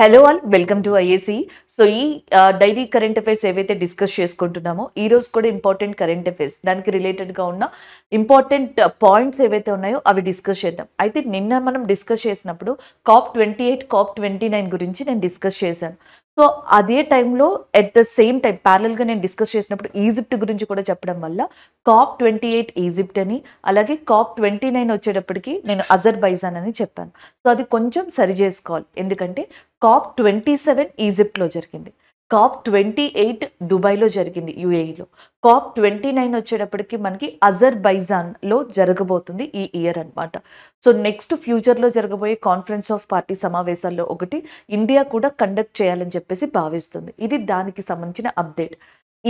Hello all welcome to IAC so ఈ daily current affairs ఏవైతే discuss చేసుకుంటున్నామో ఈ రోజు కూడా ఇంపార్టెంట్ కరెంట్ అఫైర్స్ దానికి రిలేటెడ్గా ఉన్న ఇంపార్టెంట్ పాయింట్స్ ఏవైతే ఉన్నాయో అవి డిస్కస్ చేద్దాం అయితే నిన్న మనం డిస్కస్ చేసినప్పుడు COP twenty eight COP twenty nine గురించి నేను డిస్కస్ చేశాను సో అదే టైంలో ఎట్ ద సేమ్ టైం ప్యారల్గా నేను డిస్కస్ చేసినప్పుడు ఈజిప్ట్ గురించి కూడా చెప్పడం వల్ల కాప్ ట్వంటీ ఎయిట్ ఈజిప్ట్ అని అలాగే కాప్ ట్వంటీ నైన్ వచ్చేటప్పటికి నేను అజర్బైజాన్ అని చెప్పాను సో అది కొంచెం సరి చేసుకోవాలి ఎందుకంటే కాప్ ట్వంటీ సెవెన్ ఈజిప్ట్లో జరిగింది కాప్ ట్వంటీ ఎయిట్ దుబాయ్లో జరిగింది యుఏఈలో కాప్ ట్వంటీ నైన్ వచ్చేటప్పటికి మనకి అజర్బైజాన్లో జరగబోతుంది ఈ ఇయర్ అనమాట సో నెక్స్ట్ ఫ్యూచర్లో జరగబోయే కాన్ఫరెన్స్ ఆఫ్ పార్టీ సమావేశాల్లో ఒకటి ఇండియా కూడా కండక్ట్ చేయాలని చెప్పేసి భావిస్తుంది ఇది దానికి సంబంధించిన అప్డేట్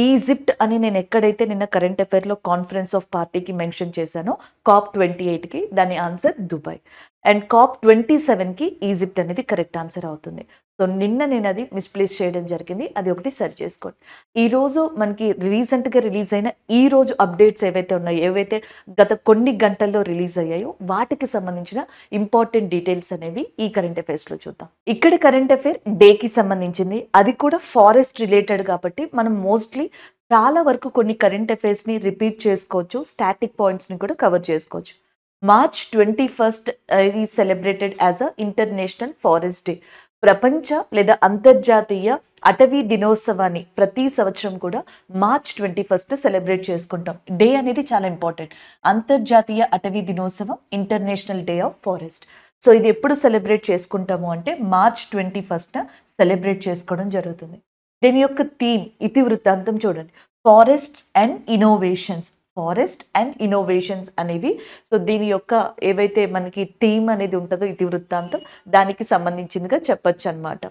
ఈజిప్ట్ అని నేను ఎక్కడైతే నిన్న కరెంట్ అఫైర్లో కాన్ఫరెన్స్ ఆఫ్ పార్టీకి మెన్షన్ చేశానో కాప్ ట్వంటీ ఎయిట్కి దాని answer Dubai and COP twenty సెవెన్కి ఈజిప్ట్ అనేది కరెక్ట్ ఆన్సర్ అవుతుంది సో నిన్న నేను అది మిస్ప్లేస్ చేయడం జరిగింది అది ఒకటి సరి చేసుకోండి ఈరోజు మనకి రీసెంట్గా రిలీజ్ అయిన ఈ రోజు అప్డేట్స్ ఏవైతే ఉన్నాయో ఏవైతే గత కొన్ని గంటల్లో రిలీజ్ అయ్యాయో వాటికి సంబంధించిన ఇంపార్టెంట్ డీటెయిల్స్ అనేవి ఈ కరెంట్ అఫైర్స్లో చూద్దాం ఇక్కడ కరెంట్ అఫైర్ డేకి సంబంధించింది అది కూడా ఫారెస్ట్ రిలేటెడ్ కాబట్టి మనం మోస్ట్లీ చాలా వరకు కొన్ని కరెంట్ అఫైర్స్ని రిపీట్ చేసుకోవచ్చు స్టాటిక్ పాయింట్స్ని కూడా కవర్ చేసుకోవచ్చు మార్చ్ ట్వంటీ ఫస్ట్ ఈ celebrated as a international forest day ప్రపంచ లేదా అంతర్జాతీయ అటవీ దినోత్సవాన్ని ప్రతి సంవత్సరం కూడా మార్చ్ ట్వంటీ ఫస్ట్ సెలబ్రేట్ చేసుకుంటాం డే అనేది చాలా ఇంపార్టెంట్ అంతర్జాతీయ అటవీ దినోత్సవం international day of forest so ఇది ఎప్పుడు సెలబ్రేట్ చేసుకుంటాము అంటే మార్చ్ ట్వంటీ ఫస్ట్ సెలబ్రేట్ చేసుకోవడం జరుగుతుంది దీని యొక్క థీమ్ ఇతివృత్తాంతం చూడండి forests and innovations forest and innovations అనేవి సో దీని యొక్క ఏవైతే మనకి థీమ్ అనేది ఉంటుందో ఇది వృత్తాంతం దానికి సంబంధించిందిగా చెప్పొచ్చు అనమాట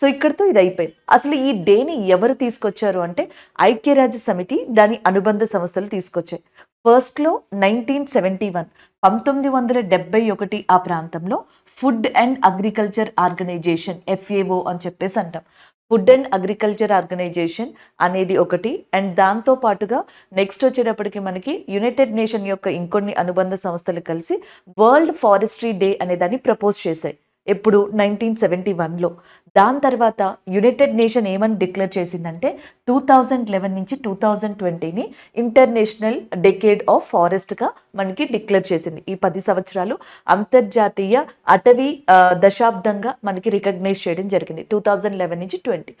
సో ఇక్కడితో ఇది అయిపోయింది అసలు ఈ డేని ఎవరు తీసుకొచ్చారు అంటే ఐక్యరాజ్య సమితి దాని అనుబంధ సంస్థలు తీసుకొచ్చాయి ఫస్ట్లో నైన్టీన్ సెవెంటీ వన్ పంతొమ్మిది వందల డెబ్బై ఒకటి ఆ ప్రాంతంలో food and agriculture organisation FAO అని చెప్పేసి అంటాం ఫుడ్ అండ్ అగ్రికల్చర్ ఆర్గనైజేషన్ అనేది ఒకటి అండ్ దాంతో పాటుగా నెక్స్ట్ వచ్చేటప్పటికి మనకి యునైటెడ్ నేషన్ యొక్క ఇంకొన్ని అనుబంధ సంస్థలు కలిసి వరల్డ్ ఫారెస్ట్రీ డే అనే దాన్ని ప్రపోజ్ చేశాయి ఎప్పుడు నైన్టీన్ సెవెంటీ వన్లో దాని తర్వాత యునైటెడ్ నేషన్ ఏమని డిక్లేర్ చేసిందంటే టూ థౌజండ్ లెవెన్ నుంచి టూ థౌజండ్ ట్వంటీని ఇంటర్నేషనల్ డెకేడ్ ఆఫ్ ఫారెస్ట్గా మనకి డిక్లేర్ చేసింది ఈ పది సంవత్సరాలు అంతర్జాతీయ అటవీ దశాబ్దంగా మనకి రికగ్నైజ్ చేయడం జరిగింది టూ థౌజండ్ లెవెన్ నుంచి ట్వంటీ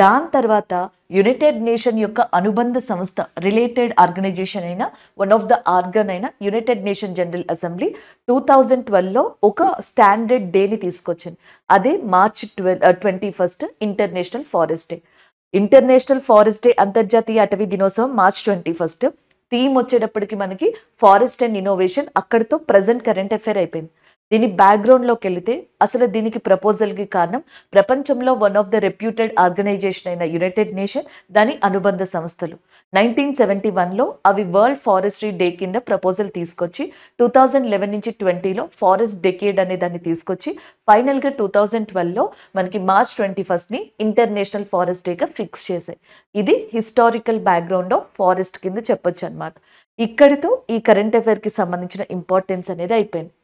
దాని తర్వాత యునైటెడ్ నేషన్ యొక్క అనుబంధ సంస్థ రిలేటెడ్ ఆర్గనైజేషన్ అయిన వన్ ఆఫ్ ద ఆర్గన్ అయిన united nation general assembly two thousand ట్వెల్వ్లో ఒక స్టాండర్డ్ డేని తీసుకొచ్చింది అదే March twelve twenty first international forest day international forest day అంతర్జాతీయ అటవీ దినోత్సవం మార్చ్ ట్వంటీ ఫస్ట్ థీమ్ వచ్చేటప్పటికి మనకి ఫారెస్ట్ అండ్ ఇన్నోవేషన్ అక్కడితో ప్రజెంట్ కరెంట్ అఫేర్ అయిపోయింది దీని బ్యాక్గ్రౌండ్లోకి వెళితే అసలు దీనికి ప్రపోజల్కి కారణం ప్రపంచంలో one of the reputed organisation అయిన యునైటెడ్ నేషన్ దాని అనుబంధ సంస్థలు నైన్టీన్ సెవెంటీ వన్లో అవి వరల్డ్ ఫారెస్ట్రీ డే కింద ప్రపోజల్ తీసుకొచ్చి టూ థౌజండ్ లెవెన్ నుంచి ట్వంటీలో ఫారెస్ట్ డెకేడ్ అనే దాన్ని తీసుకొచ్చి ఫైనల్గా టూ థౌజండ్ ట్వెల్వ్లో మనకి మార్చ్ ట్వంటీ ఫస్ట్ని ఇంటర్నేషనల్ ఫారెస్ట్ డేగా ఫిక్స్ చేశాయి ఇది హిస్టారికల్ బ్యాక్గ్రౌండ్ ఆఫ్ ఫారెస్ట్ కింద చెప్పొచ్చు అనమాట ఇక్కడితో ఈ కరెంట్ అఫైర్కి సంబంధించిన ఇంపార్టెన్స్ అనేది అయిపోయింది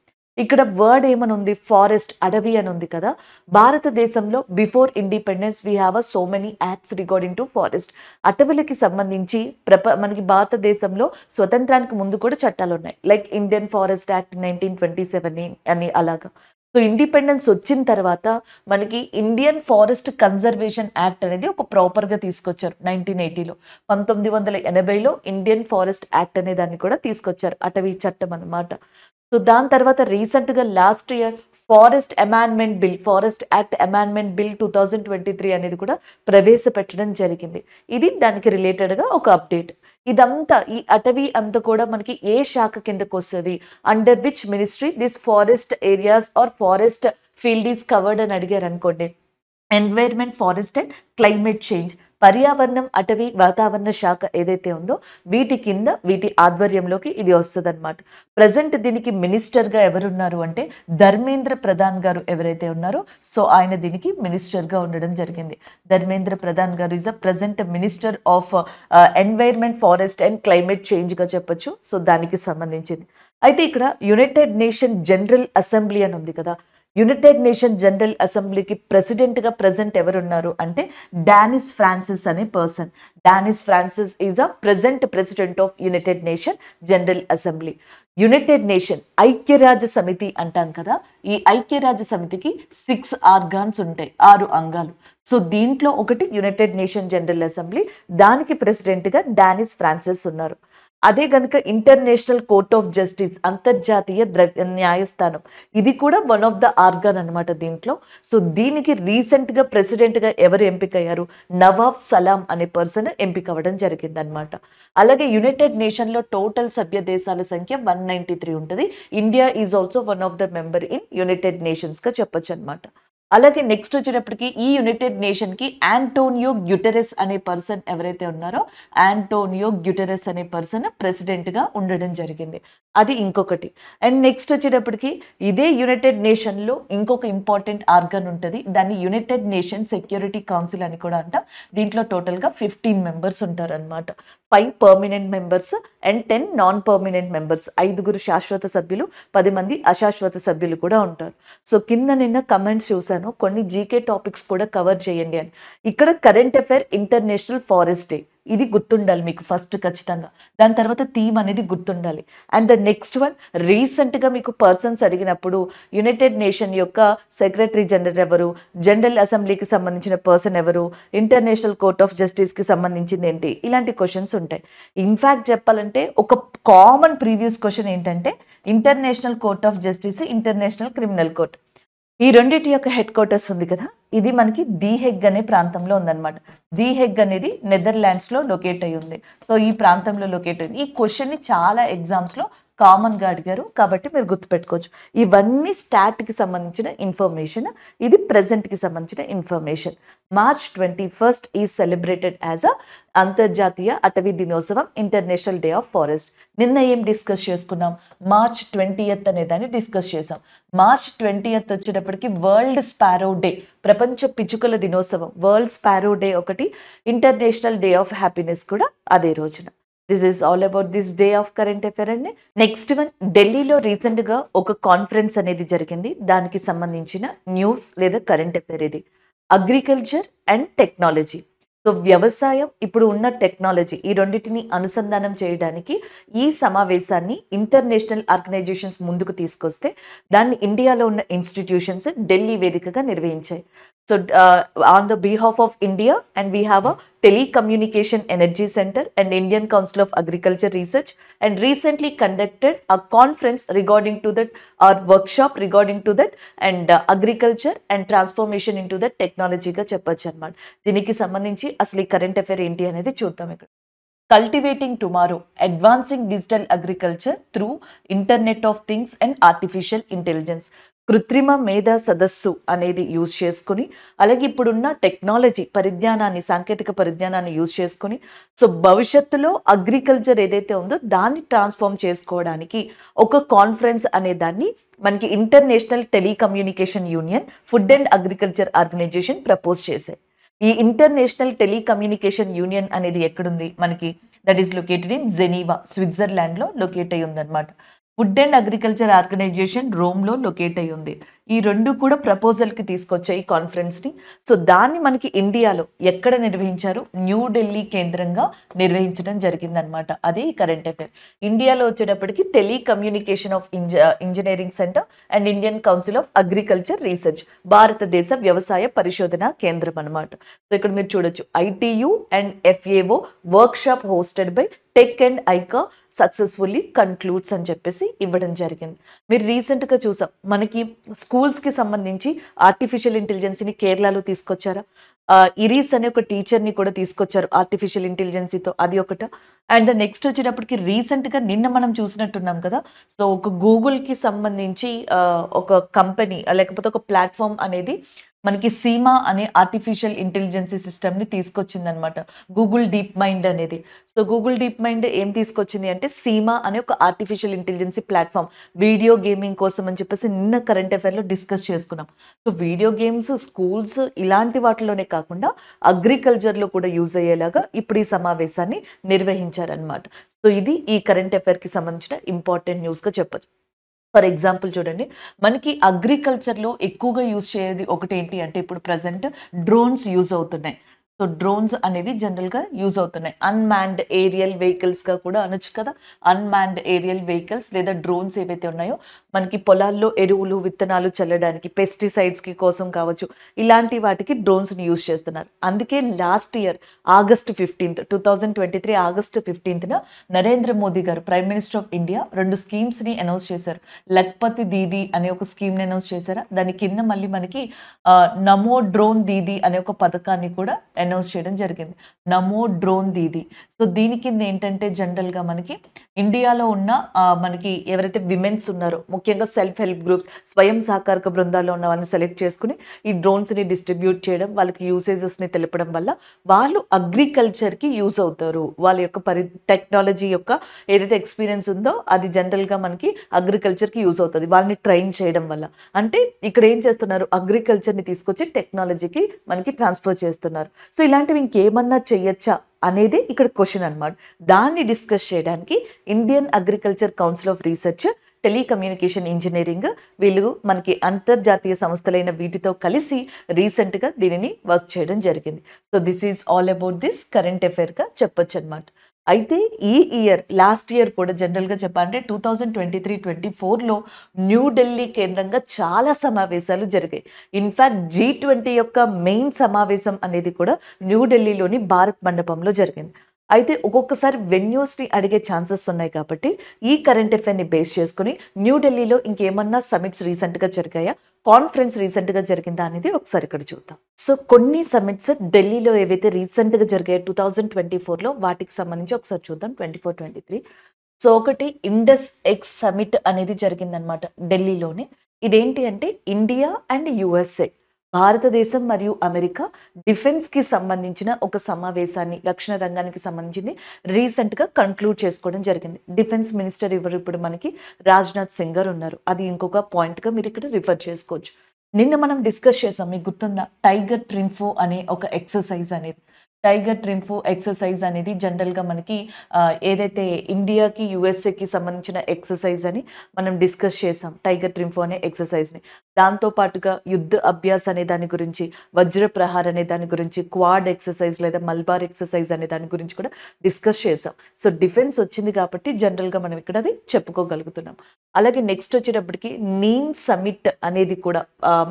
ఇక్కడ వర్డ్ ఏమనుంది ఫారెస్ట్ అడవి అని ఉంది కదా భారతదేశంలో before independence we have a so many acts regarding to forest అటవీలకి సంబంధించి ప్రప మనకి భారతదేశంలో స్వతంత్రానికి ముందు కూడా చట్టాలు ఉన్నాయి like Indian forest act nineteen twenty seven అని అలాగా సో ఇండిపెండెన్స్ వచ్చిన తర్వాత మనకి ఇండియన్ ఫారెస్ట్ కన్జర్వేషన్ యాక్ట్ అనేది ఒక ప్రాపర్గా తీసుకొచ్చారు నైన్టీన్ ఎయిటీలో పంతొమ్మిది వందల ఎనభైలో ఇండియన్ ఫారెస్ట్ యాక్ట్ అనే దాన్ని కూడా తీసుకొచ్చారు అటవీ చట్టం అన్నమాట సో దాని తర్వాత రీసెంట్గా last year forest amendment bill forest act amendment bill two thousand twenty three అనేది కూడా ప్రవేశపెట్టడం జరిగింది ఇది దానికి రిలేటెడ్గా ఒక అప్డేట్ ఇదంతా ఈ అటవీ అంతా కూడా మనకి ఏ శాఖ కిందకు వస్తుంది under which ministry this forest areas are forest field is covered అని అడిగారు అనుకోండి environment forest and climate change పర్యావరణం అటవీ వాతావరణ శాఖ ఏదైతే ఉందో వీటి కింద వీటి ఆధ్వర్యంలోకి ఇది వస్తుందన్నమాట ప్రజెంట్ దీనికి మినిస్టర్గా ఎవరున్నారు అంటే ధర్మేంద్ర ప్రధాన్ గారు ఎవరైతే ఉన్నారో సో ఆయన దీనికి మినిస్టర్గా ఉండడం జరిగింది ధర్మేంద్ర ప్రధాన్ గారు is a present minister of environment forest and climate చేంజ్గా చెప్పొచ్చు సో దానికి సంబంధించింది అయితే ఇక్కడ యునైటెడ్ నేషన్ జనరల్ అసెంబ్లీ అని ఉంది కదా యునైటెడ్ నేషన్ జనరల్ అసెంబ్లీకి ప్రెసిడెంట్గా ప్రజెంట్ ఎవరున్నారు అంటే డానిస్ ఫ్రాన్సిస్ అనే person Dennis Francis is a present president of united nation general assembly united nation ఐక్యరాజ్య సమితి అంటాం కదా ఈ ఐక్యరాజ్య సమితికి సిక్స్ ఆర్గాన్స్ ఉంటాయి ఆరు అంగాలు సో దీంట్లో ఒకటి యునైటెడ్ నేషన్ జనరల్ అసెంబ్లీ దానికి ప్రెసిడెంట్గా డానిస్ ఫ్రాన్సిస్ ఉన్నారు అదే గనుక ఇంటర్నేషనల్ కోర్ట్ ఆఫ్ జస్టిస్ అంతర్జాతీయ న్యాయస్థానం ఇది కూడా వన్ ఆఫ్ ద ఆర్గాన్ అనమాట దీంట్లో సో దీనికి రీసెంట్గా ప్రెసిడెంట్గా ఎవరు ఎంపికయ్యారు నవాబ్ సలాం అనే పర్సన్ ఎంపిక అవ్వడం జరిగిందనమాట అలాగే యునైటెడ్ నేషన్లో టోటల్ సభ్య దేశాల సంఖ్య వన్ నైంటీ త్రీ ఉంటుంది India is also one of the member in united నేషన్స్గా చెప్పొచ్చు అనమాట అలాగే నెక్స్ట్ వచ్చేటప్పటికి ఈ యునైటెడ్ నేషన్కి ఆంటోనియో గ్యుటెరెస్ అనే పర్సన్ ఎవరైతే ఉన్నారో ఆంటోనియో గ్యుటెరెస్ అనే పర్సన్ ప్రెసిడెంట్గా ఉండడం జరిగింది అది ఇంకొకటి అండ్ నెక్స్ట్ వచ్చేటప్పటికి ఇదే యునైటెడ్ నేషన్లో ఇంకొక ఇంపార్టెంట్ ఆర్గన్ ఉంటుంది దాన్ని యునైటెడ్ నేషన్ సెక్యూరిటీ కౌన్సిల్ అని కూడా అంట దీంట్లో టోటల్గా ఫిఫ్టీన్ మెంబర్స్ ఉంటారు అనమాట five permanent members and ten non permanent members ఐదుగురు శాశ్వత సభ్యులు పది మంది అశాశ్వత సభ్యులు కూడా ఉంటారు సో కింద నిన్న కమెంట్స్ చూశాను కొన్ని జీకే టాపిక్స్ కూడా కవర్ చేయండి అని ఇక్కడ current affair international forest day ఇది గుర్తుండాలి మీకు ఫస్ట్ ఖచ్చితంగా దాని తర్వాత థీమ్ అనేది గుర్తుండాలి అండ్ ద నెక్స్ట్ వన్ రీసెంట్గా మీకు పర్సన్స్ అడిగినప్పుడు యునైటెడ్ నేషన్ యొక్క సెక్రటరీ జనరల్ ఎవరు జనరల్ అసెంబ్లీకి సంబంధించిన పర్సన్ ఎవరు ఇంటర్నేషనల్ కోర్ట్ ఆఫ్ జస్టిస్కి సంబంధించింది ఏంటి ఇలాంటి క్వశ్చన్స్ ఉంటాయి ఇన్ఫ్యాక్ట్ చెప్పాలంటే ఒక కామన్ ప్రీవియస్ క్వశ్చన్ ఏంటంటే international court of justice international criminal court ఈ రెండింటి యొక్క హెడ్ క్వార్టర్స్ ఉంది కదా ఇది మనకి దీహెగ్ అనే ప్రాంతంలో ఉందన్నమాట దీహెగ్ అనేది నెదర్లాండ్స్లో లొకేట్ అయ్యి ఉంది సో ఈ ప్రాంతంలో లొకేట్ అయింది ఈ క్వశ్చన్ని చాలా ఎగ్జామ్స్లో కామన్గా అడిగారు కాబట్టి మీరు గుర్తుపెట్టుకోవచ్చు ఇవన్నీ స్టాట్కి సంబంధించిన ఇన్ఫర్మేషన్ ఇది ప్రజెంట్కి సంబంధించిన ఇన్ఫర్మేషన్ మార్చ్ ట్వంటీ ఫస్ట్ ఈ సెలబ్రేటెడ్ యాజ్ అ అంతర్జాతీయ అటవీ దినోత్సవం ఇంటర్నేషనల్ డే ఆఫ్ ఫారెస్ట్ నిన్న ఏం డిస్కస్ చేసుకున్నాం మార్చ్ ట్వంటీయత్ అనే దాన్ని డిస్కస్ చేసాం మార్చ్ ట్వంటీయత్ వచ్చేటప్పటికి వరల్డ్ స్పారో డే ప్రపంచ పిచ్చుకల దినోత్సవం వరల్డ్ స్పారో డే ఒకటి ఇంటర్నేషనల్ డే ఆఫ్ హ్యాపీనెస్ కూడా అదే రోజున this is all about this day of current affair అండి నెక్స్ట్ వన్ ఢిల్లీలో రీసెంట్గా ఒక కాన్ఫరెన్స్ అనేది జరిగింది దానికి సంబంధించిన న్యూస్ లేదా కరెంట్ అఫేర్ ఇది అగ్రికల్చర్ అండ్ టెక్నాలజీ సో వ్యవసాయం ఇప్పుడు ఉన్న టెక్నాలజీ ఈ రెండింటిని అనుసంధానం చేయడానికి ఈ సమావేశాన్ని ఇంటర్నేషనల్ ఆర్గనైజేషన్స్ ముందుకు తీసుకొస్తే దాన్ని ఇండియాలో ఉన్న ఇన్స్టిట్యూషన్స్ ఢిల్లీ వేదికగా నిర్వహించాయి So uh, on the behalf of India and we have a Telecommunication Energy Center and Indian Council of Agriculture Research and recently conducted a conference regarding to that or workshop regarding to that and uh, agriculture and transformation into the technologyగా చెప్పచ్చు అనమాట దీనికి సంబంధించి అసలు ఈ current affair ఏంటి అనేది చూద్దాం ఇక్కడ cultivating tomorrow advancing digital agriculture through internet of things and artificial కృత్రిమ మేధా సదస్సు అనేది యూజ్ చేసుకుని అలాగే ఇప్పుడున్న టెక్నాలజీ పరిజ్ఞానాన్ని సాంకేతిక పరిజ్ఞానాన్ని యూజ్ చేసుకుని సో భవిష్యత్తులో అగ్రికల్చర్ ఏదైతే ఉందో దాన్ని ట్రాన్స్ఫార్మ్ చేసుకోవడానికి ఒక కాన్ఫరెన్స్ అనే దాన్ని మనకి international telecommunication union food and agriculture organisation propose చేశాయి ఈ ఇంటర్నేషనల్ టెలికమ్యూనికేషన్ యూనియన్ అనేది ఎక్కడుంది మనకి that is located in Geneva స్విట్జర్లాండ్లో లొకేట్ అయ్యి ఉందన్నమాట ఫుడ్ అండ్ అగ్రికల్చర్ ఆర్గనైజేషన్ రోమ్లో లొకేట్ అయ్యి ఉంది ఈ రెండు కూడా ప్రపోజల్కి తీసుకొచ్చాయి ఈ కాన్ఫరెన్స్ని సో దాన్ని మనకి ఇండియాలో ఎక్కడ నిర్వహించారు న్యూఢిల్లీ కేంద్రంగా నిర్వహించడం జరిగిందనమాట అది కరెంట్ అఫేర్ ఇండియాలో వచ్చేటప్పటికి telecommunication of engineering centre and Indian council of agriculture research భారతదేశ వ్యవసాయ పరిశోధన కేంద్రం అనమాట సో ఇక్కడ మీరు చూడొచ్చు ITU and FAO workshop hosted by TEC and ఐకా సక్సెస్ఫుల్లీ కన్క్లూడ్స్ అని చెప్పేసి ఇవ్వడం జరిగింది మీరు రీసెంట్గా చూసాం మనకి స్కూల్స్కి సంబంధించి ఆర్టిఫిషియల్ ని కేరళలో తీసుకొచ్చారా ఇరీస్ అనే ఒక టీచర్ని కూడా తీసుకొచ్చారు ఆర్టిఫిషియల్ ఇంటెలిజెన్సీతో అది ఒకట అండ్ ద నెక్స్ట్ వచ్చేటప్పటికి రీసెంట్గా నిన్న మనం చూసినట్టున్నాం కదా సో ఒక గూగుల్కి సంబంధించి ఒక కంపెనీ లేకపోతే ఒక ప్లాట్ఫామ్ అనేది మనకి సీమా అనే ఆర్టిఫిషియల్ ఇంటెలిజెన్సీ సిస్టమ్ని తీసుకొచ్చిందనమాట గూగుల్ డీప్ మైండ్ అనేది సో గూగుల్ డీప్ మైండ్ ఏం తీసుకొచ్చింది అంటే సీమా అనే ఒక artificial intelligence platform video gaming కోసం అని చెప్పేసి నిన్న కరెంట్ అఫైర్లో డిస్కస్ చేసుకున్నాం సో వీడియో గేమ్స్ స్కూల్స్ ఇలాంటి వాటిలోనే కాకుండా అగ్రికల్చర్లో కూడా యూజ్ అయ్యేలాగా ఇప్పుడు ఈ సమావేశాన్ని నిర్వహించారనమాట సో ఇది ఈ కరెంట్ కి సంబంధించిన ఇంపార్టెంట్ న్యూస్గా చెప్పచ్చు ఫర్ ఎగ్జాంపుల్ చూడండి మనకి అగ్రికల్చర్లో ఎక్కువగా యూజ్ చేయది ఒకటి ఏంటి అంటే ఇప్పుడు ప్రజెంట్ డ్రోన్స్ యూజ్ అవుతున్నాయి సో డ్రోన్స్ అనేవి జనరల్గా యూజ్ అవుతున్నాయి అన్మాన్డ్ ఏరియల్ వెహికల్స్గా కూడా అనొచ్చు కదా అన్మాన్డ్ ఏరియల్ వెహికల్స్ లేదా డ్రోన్స్ ఏవైతే ఉన్నాయో మనకి పొలాల్లో ఎరువులు విత్తనాలు చల్లడానికి పెస్టిసైడ్స్కి కోసం కావచ్చు ఇలాంటి వాటికి డ్రోన్స్ని యూజ్ చేస్తున్నారు అందుకే last year August fifteenth two thousand twenty three August ఫిఫ్టీన్త్న నరేంద్ర మోదీ గారు ప్రైమ్ మినిస్టర్ ఆఫ్ ఇండియా రెండు స్కీమ్స్ని అనౌన్స్ చేశారు లక్పతి దీది అనే ఒక స్కీమ్ని అనౌన్స్ చేశారా దాని కింద మళ్ళీ మనకి నమో డ్రోన్ దీది అనే ఒక పథకాన్ని కూడా అనౌన్స్ చేయడం జరిగింది నమో డ్రోన్ దీది సో దీని కింద ఏంటంటే జనరల్గా మనకి ఇండియాలో ఉన్న మనకి ఎవరైతే విమెన్స్ ఉన్నారో ముఖ్యంగా సెల్ఫ్ హెల్ప్ గ్రూప్స్ స్వయం సహకారక బృందాల్లో ఉన్న వాళ్ళని సెలెక్ట్ చేసుకుని ఈ డ్రోన్స్ని డిస్ట్రిబ్యూట్ చేయడం వాళ్ళకి యూసేజెస్ని తెలపడం వల్ల వాళ్ళు అగ్రికల్చర్కి యూజ్ అవుతారు వాళ్ళ యొక్క పరి టెక్నాలజీ యొక్క ఏదైతే ఎక్స్పీరియన్స్ ఉందో అది జనరల్గా మనకి అగ్రికల్చర్కి యూజ్ అవుతుంది వాళ్ళని ట్రైన్ చేయడం వల్ల అంటే ఇక్కడ ఏం చేస్తున్నారు అగ్రికల్చర్ని తీసుకొచ్చి టెక్నాలజీకి మనకి ట్రాన్స్ఫర్ చేస్తున్నారు సో ఇలాంటివి ఇంకేమన్నా చేయొచ్చా అనేది ఇక్కడ క్వశ్చన్ అనమాట దాన్ని డిస్కస్ చేయడానికి Indian agriculture council of research telecommunication engineering వీళ్ళు మనకి అంతర్జాతీయ సంస్థలైన వీటితో కలిసి రీసెంట్గా దీనిని వర్క్ చేయడం జరిగింది so this is all about this current అఫైర్గా చెప్పొచ్చు అనమాట అయితే ఈ ఇయర్ లాస్ట్ ఇయర్ కూడా జనరల్గా చెప్పాలంటే two thousand twenty three twenty ఫోర్లో న్యూఢిల్లీ కేంద్రంగా చాలా సమావేశాలు జరిగాయి ఇన్ఫ్యాక్ట్ జీ ట్వంటీ యొక్క మెయిన్ సమావేశం అనేది కూడా న్యూఢిల్లీలోని భారత్ మండపంలో జరిగింది అయితే ఒక్కొక్కసారి వెన్యూస్ని అడిగే ఛాన్సెస్ ఉన్నాయి కాబట్టి ఈ కరెంట్ అఫైర్ని బేస్ చేసుకుని న్యూఢిల్లీలో ఇంకేమన్నా సమిట్స్ రీసెంట్గా జరిగాయా కాన్ఫరెన్స్ రీసెంట్గా జరిగిందా అనేది ఒకసారి ఇక్కడ చూద్దాం సో కొన్ని సమిట్స్ ఢిల్లీలో ఏవైతే రీసెంట్గా జరిగాయో టూ థౌజండ్ ట్వంటీ ఫోర్లో వాటికి సంబంధించి ఒకసారి చూద్దాం twenty four twenty three so ఒకటి ఇండస్ ఎక్స్ సమిట్ అనేది జరిగిందనమాట ఢిల్లీలోనే ఇదేంటి అంటే ఇండియా అండ్ యుఎస్ఏ భారతదేశం మరియు అమెరికా డిఫెన్స్కి సంబంధించిన ఒక సమావేశాన్ని రక్షణ రంగానికి సంబంధించింది రీసెంట్గా కంక్లూడ్ చేసుకోవడం జరిగింది డిఫెన్స్ మినిస్టర్ ఎవరు ఇప్పుడు మనకి రాజ్నాథ్ సింగ్ గారు ఉన్నారు అది ఇంకొక పాయింట్గా మీరు ఇక్కడ రిఫర్ చేసుకోవచ్చు నిన్న మనం డిస్కస్ చేసాం మీకు గుర్తుందా టైగర్ ట్రింఫో అనే ఒక ఎక్సర్సైజ్ అనేది టైగర్ ట్రింఫో ఎక్సర్సైజ్ అనేది జనరల్గా మనకి ఏదైతే ఇండియాకి యుఎస్ఏకి సంబంధించిన ఎక్సర్సైజ్ అని మనం డిస్కస్ చేసాం టైగర్ ట్రింఫో అనే ఎక్సర్సైజ్ని దాంతోపాటుగా యుద్ధ అభ్యాస్ అనే దాని గురించి వజ్ర ప్రహార్ అనే దాని గురించి క్వాడ్ ఎక్సర్సైజ్ లేదా మల్బార్ ఎక్సర్సైజ్ అనే దాని గురించి కూడా డిస్కస్ చేసాం సో డిఫెన్స్ వచ్చింది కాబట్టి జనరల్గా మనం ఇక్కడ అది చెప్పుకోగలుగుతున్నాం అలాగే నెక్స్ట్ వచ్చేటప్పటికి నీమ్ సమిట్ అనేది కూడా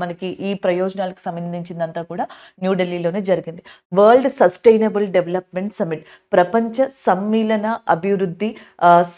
మనకి ఈ ప్రయోజనాలకు సంబంధించిందంతా కూడా న్యూఢిల్లీలోనే జరిగింది వరల్డ్ సస్టైనబుల్ డెవలప్మెంట్ సమిట్ ప్రపంచ సమ్మేళన అభివృద్ధి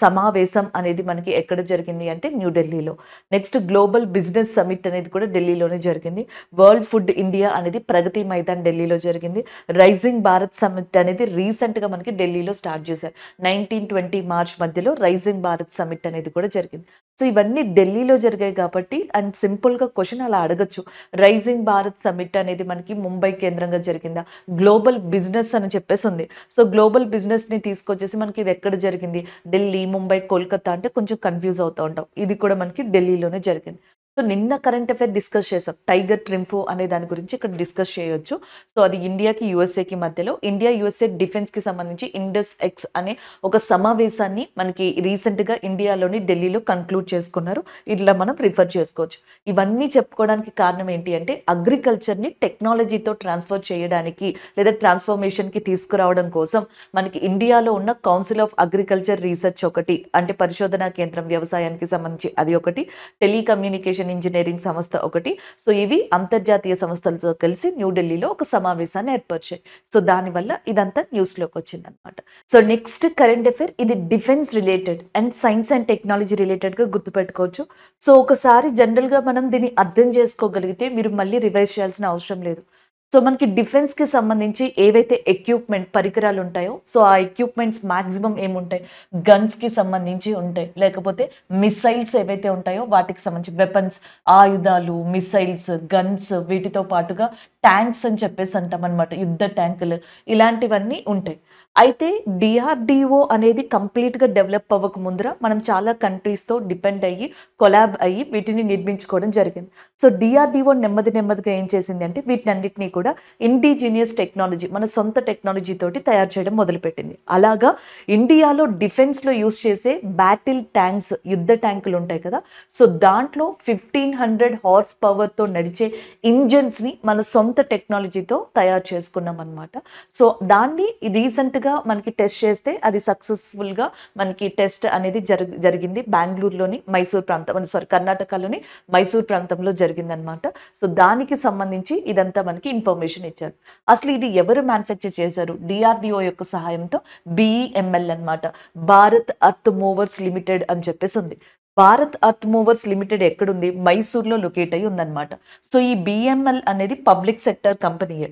సమావేశం అనేది మనకి ఎక్కడ జరిగింది అంటే న్యూఢిల్లీలో నెక్స్ట్ గ్లోబల్ బిజినెస్ సమిట్ అనేది కూడా ఢిల్లీలోనే జరిగింది వరల్డ్ ఫుడ్ ఇండియా అనేది ప్రగతి మైదాన్ ఢిల్లీలో జరిగింది రైజింగ్ భారత్ సమిట్ అనేది రీసెంట్గా మనకి ఢిల్లీలో స్టార్ట్ చేశారు నైన్టీన్ ట్వంటీ మార్చ్ మధ్యలో రైజింగ్ భారత్ సమిట్ అనేది కూడా జరిగింది సో ఇవన్నీ ఢిల్లీలో జరిగాయి కాబట్టి అండ్ సింపుల్గా క్వశ్చన్ అలా అడగచ్చు రైజింగ్ భారత్ సమిట్ అనేది మనకి ముంబై కేంద్రంగా జరిగిందా గ్లోబల్ బిజినెస్ అని చెప్పేసి ఉంది సో గ్లోబల్ బిజినెస్ని తీసుకొచ్చేసి మనకి ఇది ఎక్కడ జరిగింది ఢిల్లీ ముంబై కోల్కతా అంటే కొంచెం కన్ఫ్యూజ్ అవుతూ ఉంటాం ఇది కూడా మనకి ఢిల్లీలోనే జరిగింది సో నిన్న కరెంట్ అఫైర్ డిస్కస్ చేసాం టైగర్ ట్రింఫో అనే దాని గురించి ఇక్కడ డిస్కస్ చేయొచ్చు సో అది ఇండియాకి యుఎస్ఏకి మధ్యలో ఇండియా యూఎస్ఏ డిఫెన్స్కి సంబంధించి ఇండస్ ఎక్స్ అనే ఒక సమావేశాన్ని మనకి రీసెంట్గా ఇండియాలోని ఢిల్లీలో కన్క్లూడ్ చేసుకున్నారు ఇట్లా మనం రిఫర్ చేసుకోవచ్చు ఇవన్నీ చెప్పుకోవడానికి కారణం ఏంటి అంటే అగ్రికల్చర్ని టెక్నాలజీతో ట్రాన్స్ఫర్ చేయడానికి లేదా ట్రాన్స్ఫర్మేషన్కి తీసుకురావడం కోసం మనకి ఇండియాలో ఉన్న కౌన్సిల్ ఆఫ్ అగ్రికల్చర్ రీసెర్చ్ ఒకటి అంటే పరిశోధనా కేంద్రం వ్యవసాయానికి సంబంధించి అది ఒకటి టెలికమ్యూనికేషన్ ఏషియన్ ఇంజనీరింగ్ సంస్థ ఒకటి సో ఇవి అంతర్జాతీయ సంస్థలతో కలిసి న్యూఢిల్లీలో ఒక సమావేశాన్ని ఏర్పరిచాయి సో దానివల్ల ఇదంతా న్యూస్లోకి అనమాట సో నెక్స్ట్ కరెంట్ అఫేర్ ఇది defence related and science and technology రిలేటెడ్గా గుర్తుపెట్టుకోవచ్చు సో ఒకసారి జనరల్గా మనం దీన్ని అర్థం చేసుకోగలిగితే మీరు మళ్ళీ రివైజ్ చేయాల్సిన అవసరం లేదు సో మనకి డిఫెన్స్కి సంబంధించి ఏవైతే ఎక్విప్మెంట్ పరికరాలు ఉంటాయో సో ఆ ఎక్విప్మెంట్స్ మ్యాక్సిమం ఏముంటాయి గన్స్కి సంబంధించి ఉంటాయి లేకపోతే మిసైల్స్ ఏవైతే ఉంటాయో వాటికి సంబంధించి వెపన్స్ ఆయుధాలు మిసైల్స్ గన్స్ వీటితో పాటుగా ట్యాంక్స్ అని చెప్పేసి అంటాం అనమాట యుద్ధ ట్యాంకులు ఇలాంటివన్నీ ఉంటాయి అయితే డిఆర్డిఓ అనేది కంప్లీట్గా డెవలప్ అవ్వక ముందర మనం చాలా కంట్రీస్తో డిపెండ్ అయ్యి కొలాబ్ అయ్యి వీటిని నిర్మించుకోవడం జరిగింది సో డిఆర్డిఓ నెమ్మది నెమ్మదిగా ఏం చేసింది అంటే వీటినన్నిటినీ కూడా ఇండిజీనియస్ టెక్నాలజీ మన సొంత టెక్నాలజీ తోటి తయారు చేయడం మొదలుపెట్టింది అలాగా ఇండియాలో డిఫెన్స్లో యూస్ చేసే బ్యాటిల్ ట్యాంక్స్ యుద్ధ ట్యాంకులు ఉంటాయి కదా సో దాంట్లో ఫిఫ్టీన్ హండ్రెడ్ హార్స్ పవర్తో నడిచే ఇంజన్స్ని మన సొంత సొంత టెక్నాలజీతో తయారు చేసుకున్నాం అనమాట సో దాన్ని రీసెంట్గా మనకి టెస్ట్ చేస్తే అది సక్సెస్ఫుల్గా మనకి టెస్ట్ అనేది జరి జరిగింది బెంగళూరులోని మైసూర్ ప్రాంతం సారీ కర్ణాటకలోని మైసూర్ ప్రాంతంలో జరిగిందనమాట సో దానికి సంబంధించి ఇదంతా మనకి ఇన్ఫర్మేషన్ ఇచ్చారు అసలు ఇది ఎవరు మ్యానుఫ్యాక్చర్ చేశారు డిఆర్డిఓ యొక్క సహాయంతో బిఈఎంఎల్ e అనమాట భారత్ అర్త్ మూవర్స్ లిమిటెడ్ అని చెప్పేసి ఉంది భారత్ అర్త్ మూవర్స్ లిమిటెడ్ ఎక్కడుంది మైసూర్లో లొకేట్ అయి ఉందన్నమాట సో ఈ బిఎంఎల్ అనేది పబ్లిక్ సెక్టర్ కంపెనీయే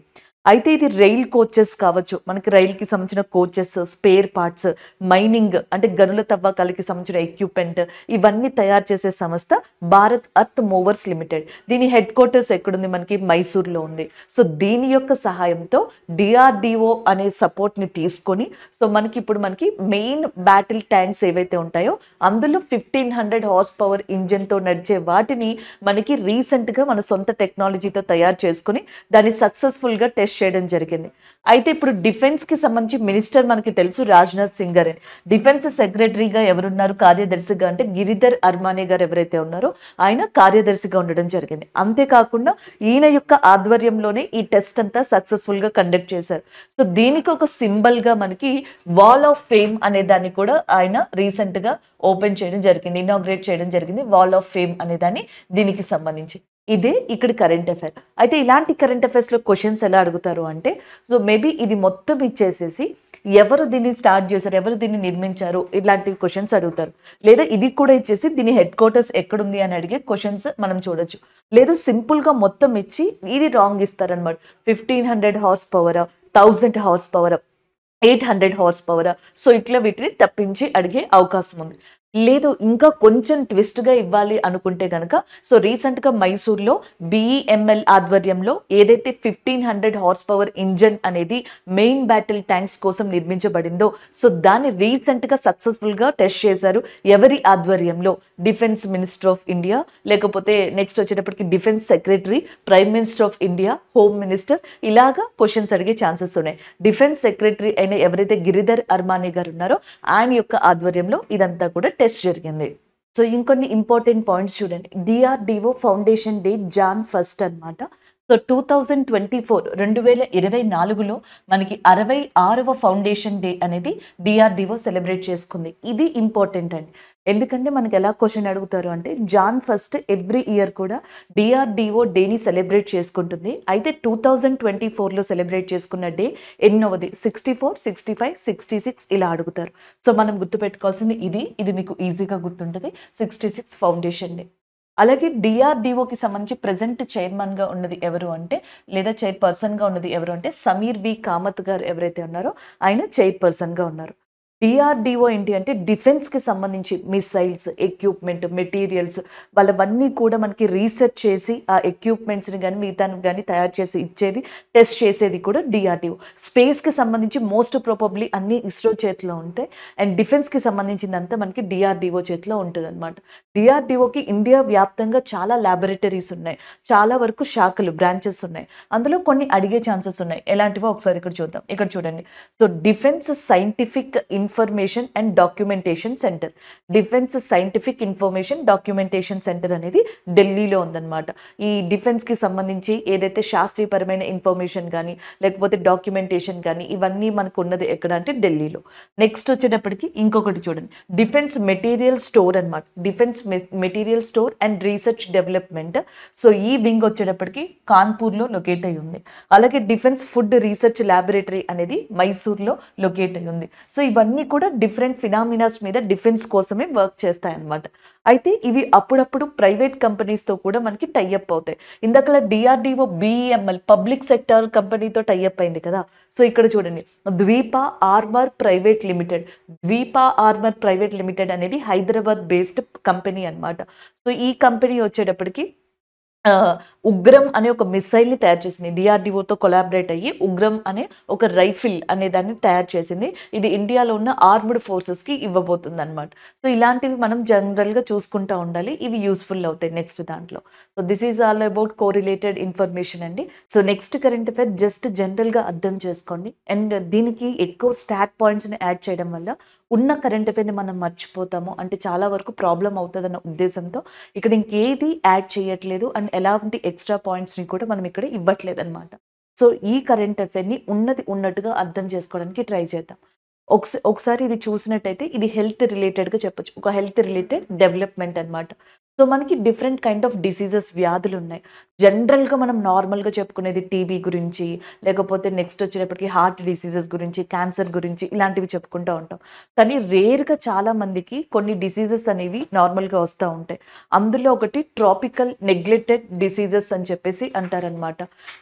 అయితే ఇది రైల్ కోచెస్ కావచ్చు మనకి రైల్కి సంబంధించిన కోచెస్ స్పేర్ పార్ట్స్ మైనింగ్ అంటే గనుల తవ్వకాలకి సంబంధించిన ఎక్విప్మెంట్ ఇవన్నీ తయారు చేసే సంస్థ భారత్ అర్త్ మూవర్స్ లిమిటెడ్ దీని హెడ్ క్వార్టర్స్ ఎక్కడుంది మనకి మైసూర్లో ఉంది సో దీని యొక్క సహాయంతో డిఆర్డిఓ అనే సపోర్ట్ని తీసుకొని సో మనకి ఇప్పుడు మనకి మెయిన్ బ్యాటిల్ ట్యాంక్స్ ఏవైతే ఉంటాయో అందులో ఫిఫ్టీన్ హండ్రెడ్ హార్స్ పవర్ ఇంజిన్తో నడిచే వాటిని మనకి రీసెంట్గా మన సొంత టెక్నాలజీతో తయారు చేసుకొని దాన్ని సక్సెస్ఫుల్గా టెస్ట్ అరెస్ట్ చేయడం జరిగింది అయితే ఇప్పుడు డిఫెన్స్కి సంబంధించి మినిస్టర్ మనకి తెలుసు రాజ్నాథ్ సింగ్ గారే డిఫెన్స్ సెక్రటరీగా ఎవరున్నారు కార్యదర్శిగా అంటే గిరిధర్ అర్మానే గారు ఎవరైతే ఉన్నారో ఆయన కార్యదర్శిగా ఉండడం జరిగింది అంతేకాకుండా ఈయన యొక్క ఆధ్వర్యంలోనే ఈ టెస్ట్ అంతా సక్సెస్ఫుల్గా కండక్ట్ చేశారు సో దీనికి ఒక సింబల్గా మనకి వాల్ ఆఫ్ ఫేమ్ అనే దాన్ని కూడా ఆయన రీసెంట్గా ఓపెన్ చేయడం జరిగింది ఇనాగ్రేట్ చేయడం జరిగింది వాల్ ఆఫ్ ఫేమ్ అనే దాన్ని దీనికి సంబంధించి ఇదే ఇక్కడ కరెంట్ అఫైర్ అయితే ఇలాంటి కరెంట్ అఫేర్స్లో క్వశ్చన్స్ ఎలా అడుగుతారు అంటే సో మేబీ ఇది మొత్తం ఇచ్చేసేసి ఎవరు దీన్ని స్టార్ట్ చేశారు ఎవరు దీన్ని నిర్మించారు ఇలాంటి క్వశ్చన్స్ అడుగుతారు లేదా ఇది కూడా ఇచ్చేసి దీని హెడ్ క్వార్టర్స్ ఎక్కడుంది అని అడిగే క్వశ్చన్స్ మనం చూడొచ్చు లేదు సింపుల్గా మొత్తం ఇచ్చి ఇది రాంగ్ ఇస్తారనమాట fifteen hundred horse power thousand horse power eight hundred horse power so ఇట్లా వీటిని తప్పించి అడిగే అవకాశం ఉంది లేదు ఇంకా కొంచెం ట్విస్ట్గా ఇవ్వాలి అనుకుంటే కనుక సో రీసెంట్గా మైసూర్లో బీఈఎంఎల్ e ఆధ్వర్యంలో ఏదైతే fifteen hundred horse power engine అనేది మెయిన్ బ్యాటిల్ ట్యాంక్స్ కోసం నిర్మించబడిందో సో దాన్ని రీసెంట్గా సక్సెస్ఫుల్గా టెస్ట్ చేశారు ఎవరి ఆధ్వర్యంలో డిఫెన్స్ మినిస్టర్ ఆఫ్ ఇండియా లేకపోతే నెక్స్ట్ వచ్చేటప్పటికి defence secretary prime minister of India home minister ఇలాగా క్వశ్చన్స్ అడిగే ఛాన్సెస్ ఉన్నాయి డిఫెన్స్ సెక్రటరీ అయిన ఎవరైతే గిరిధర్ అర్మానీ గారు ఉన్నారో ఆయన యొక్క ఆధ్వర్యంలో ఇదంతా కూడా టెస్ట్ జరిగింది సో ఇంకొన్ని ఇంపార్టెంట్ పాయింట్స్ చూడండి DRDO foundation day Jan first అనమాట so two thousand twenty four రెండు వేల ఇరవై నాలుగులో మనకి అరవై ఆరవ ఫౌండేషన్ డే అనేది డిఆర్డిఓ సెలబ్రేట్ చేసుకుంది ఇది ఇంపార్టెంట్ అండి ఎందుకంటే మనకి ఎలా క్వశ్చన్ అడుగుతారు అంటే జాన్ ఫస్ట్ ఎవ్రీ ఇయర్ కూడా డిఆర్డిఓ డేని సెలబ్రేట్ చేసుకుంటుంది అయితే టూ థౌజండ్ ట్వంటీ ఫోర్లో సెలబ్రేట్ చేసుకున్న డే ఎన్నోది sixty four sixty five sixty six ఇలా అడుగుతారు సో మనం గుర్తుపెట్టుకోవాల్సింది ఇది ఇది మీకు ఈజీగా గుర్తుంటుంది సిక్స్టీ సిక్స్ ఫౌండేషన్ డే అలాగే డిఆర్డిఓకి సంబంధించి ప్రజెంట్ చైర్మన్గా ఉన్నది ఎవరు అంటే లేదా చైర్పర్సన్గా ఉన్నది ఎవరు అంటే సమీర్ వి కామత్ గారు ఎవరైతే ఉన్నారో ఆయన చైర్పర్సన్గా ఉన్నారు డిఆర్డిఓ ఏంటి అంటే డిఫెన్స్కి సంబంధించి మిసైల్స్ ఎక్విప్మెంట్ మెటీరియల్స్ వాళ్ళవన్నీ కూడా మనకి రీసెర్చ్ చేసి ఆ ఎక్విప్మెంట్స్ని కానీ మిగతాను కానీ తయారు చేసి ఇచ్చేది టెస్ట్ చేసేది కూడా డిఆర్డిఓ స్పేస్కి సంబంధించి మోస్ట్ ప్రాబబ్లీ అన్ని ఇస్రో చేతిలో ఉంటాయి అండ్ డిఫెన్స్కి సంబంధించిందంతా మనకి డిఆర్డిఓ చేతిలో ఉంటుంది అనమాట డిఆర్డిఓకి ఇండియా వ్యాప్తంగా చాలా ల్యాబొరేటరీస్ ఉన్నాయి చాలా వరకు శాఖలు బ్రాంచెస్ ఉన్నాయి అందులో కొన్ని అడిగే ఛాన్సెస్ ఉన్నాయి ఎలాంటివో ఒకసారి ఇక్కడ చూద్దాం ఇక్కడ చూడండి so defence scientific in information and documentation centre defence scientific information documentation centre అనేది ఢిల్లీలో ఉందన్నమాట ఈ డిఫెన్స్కి సంబంధించి ఏదైతే శాస్త్రీయపరమైన ఇన్ఫర్మేషన్ కానీ లేకపోతే డాక్యుమెంటేషన్ కానీ ఇవన్నీ మనకు ఉన్నది ఎక్కడ అంటే ఢిల్లీలో నెక్స్ట్ వచ్చేటప్పటికి ఇంకొకటి చూడండి డిఫెన్స్ మెటీరియల్ స్టోర్ అనమాట defence material store and research development so ఈ వింగ్ వచ్చేటప్పటికి కాన్పూర్లో లొకేట్ అయ్యి ఉంది అలాగే డిఫెన్స్ ఫుడ్ రీసెర్చ్ ల్యాబొరేటరీ అనేది మైసూర్లో లొకేట్ అయ్యి ఉంది సో ఇవన్నీ ఇవన్నీ కూడా డిఫరెంట్ ఫినామినాస్ మీద డిఫెన్స్ కోసమే వర్క్ చేస్తాయన్నమాట అయితే ఇవి అప్పుడప్పుడు ప్రైవేట్ కంపెనీస్తో కూడా మనకి టైఅప్ అవుతాయి ఇందాకలా డిఆర్డిఓ బిఎంఎల్ పబ్లిక్ సెక్టర్ కంపెనీతో టైఅప్ అయింది కదా సో ఇక్కడ చూడండి Dweepa armour private limited Dweepa armour private limited అనేది హైదరాబాద్ బేస్డ్ కంపెనీ అనమాట సో ఈ కంపెనీ వచ్చేటప్పటికి ఉగ్రం అనే ఒక మిసైల్ని తయారు చేసింది డిఆర్డిఓతో కొలాబరేట్ అయ్యి ఉగ్రం అనే ఒక రైఫిల్ అనే దాన్ని తయారు చేసింది ఇది ఇండియాలో ఉన్న ఆర్మ్డ్ ఫోర్సెస్కి ఇవ్వబోతుంది అనమాట సో ఇలాంటివి మనం జనరల్గా చూసుకుంటూ ఉండాలి ఇవి యూస్ఫుల్ అవుతాయి నెక్స్ట్ దాంట్లో so this is all about correlated information అండి so next current affair just జనరల్గా అర్థం చేసుకోండి అండ్ దీనికి ఎక్కువ స్టాట్ పాయింట్స్ని యాడ్ చేయడం వల్ల ఉన్న కరెంట్ అఫేర్ని మనం మర్చిపోతాము అంటే చాలా వరకు ప్రాబ్లం అవుతుందన్న ఉద్దేశంతో ఇక్కడ ఇంకేది యాడ్ చేయట్లేదు అండ్ ఎలాంటి ఎక్స్ట్రా పాయింట్స్ని కూడా మనం ఇక్కడ ఇవ్వట్లేదు అనమాట సో ఈ కరెంట్ అఫేర్ని ఉన్నది ఉన్నట్టుగా అర్థం చేసుకోవడానికి ట్రై చేద్దాం ఒకసారి ఒకసారి ఇది చూసినట్టయితే ఇది హెల్త్ రిలేటెడ్గా చెప్పచ్చు ఒక హెల్త్ రిలేటెడ్ డెవలప్మెంట్ అనమాట సో మనకి డిఫరెంట్ కైండ్ ఆఫ్ డిసీజెస్ వ్యాధులు ఉన్నాయి జనరల్గా మనం నార్మల్గా చెప్పుకునేది టీబీ గురించి లేకపోతే నెక్స్ట్ వచ్చేటప్పటికి హార్ట్ డిసీజెస్ గురించి క్యాన్సర్ గురించి ఇలాంటివి చెప్పుకుంటూ ఉంటాం కానీ రేర్గా మందికి కొన్ని డిసీజెస్ అనేవి నార్మల్గా వస్తూ ఉంటాయి అందులో ఒకటి ట్రాపికల్ నెగ్లెక్టెడ్ డిసీజెస్ అని చెప్పేసి అంటారనమాట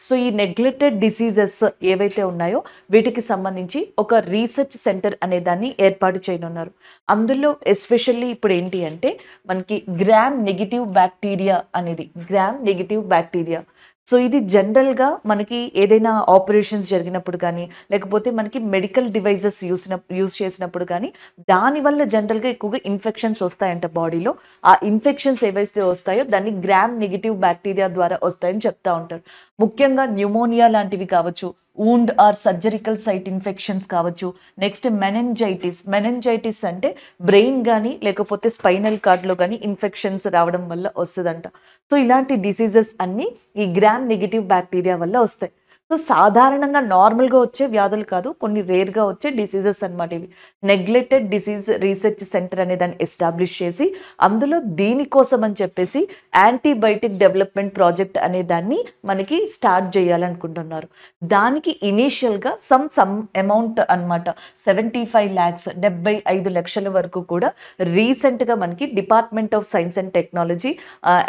సో ఈ నెగ్లెక్టెడ్ డిసీజెస్ ఏవైతే ఉన్నాయో వీటికి సంబంధించి ఒక రీసెర్చ్ సెంటర్ అనే దాన్ని ఏర్పాటు చేయనున్నారు అందులో ఎస్పెషల్లీ ఇప్పుడు ఏంటి అంటే మనకి గ్రామ్ నెగిటివ్ బ్యాక్టీరియా అనేది గ్రామ్ నెగిటివ్ బ్యాక్టీరియా సో ఇది జనరల్గా మనకి ఏదైనా ఆపరేషన్స్ జరిగినప్పుడు కానీ లేకపోతే మనకి మెడికల్ డివైజెస్ యూస్ యూజ్ చేసినప్పుడు కానీ దానివల్ల జనరల్గా ఎక్కువగా ఇన్ఫెక్షన్స్ వస్తాయంట బాడీలో ఆ ఇన్ఫెక్షన్స్ ఏవైతే వస్తాయో దాన్ని గ్రామ్ నెగిటివ్ బ్యాక్టీరియా ద్వారా వస్తాయని చెప్తా ఉంటారు ముఖ్యంగా న్యూమోనియా లాంటివి కావచ్చు wound or surgical site infections కావచ్చు నెక్స్ట్ మెనెంజైటిస్ మెనెంజైటిస్ అంటే బ్రెయిన్ కానీ లేకపోతే స్పైనల్ కార్డ్లో కానీ ఇన్ఫెక్షన్స్ రావడం వల్ల వస్తుందంట సో ఇలాంటి డిసీజెస్ అన్నీ ఈ గ్రామ్ నెగిటివ్ బ్యాక్టీరియా వల్ల వస్తాయి సో సాధారణంగా నార్మల్గా వచ్చే వ్యాధులు కాదు కొన్ని రేర్గా వచ్చే డిసీజెస్ అనమాట ఇవి నెగ్లెక్టెడ్ డిసీజ్ రీసెర్చ్ సెంటర్ అనే దాన్ని ఎస్టాబ్లిష్ చేసి అందులో దీనికోసం అని చెప్పేసి యాంటీబయోటిక్ డెవలప్మెంట్ ప్రాజెక్ట్ అనే దాన్ని మనకి స్టార్ట్ చేయాలనుకుంటున్నారు దానికి ఇనీషియల్గా సమ్ సమ్ అమౌంట్ అనమాట సెవెంటీ ఫైవ్ ల్యాక్స్ ఐదు లక్షల వరకు కూడా రీసెంట్గా మనకి department of science and technology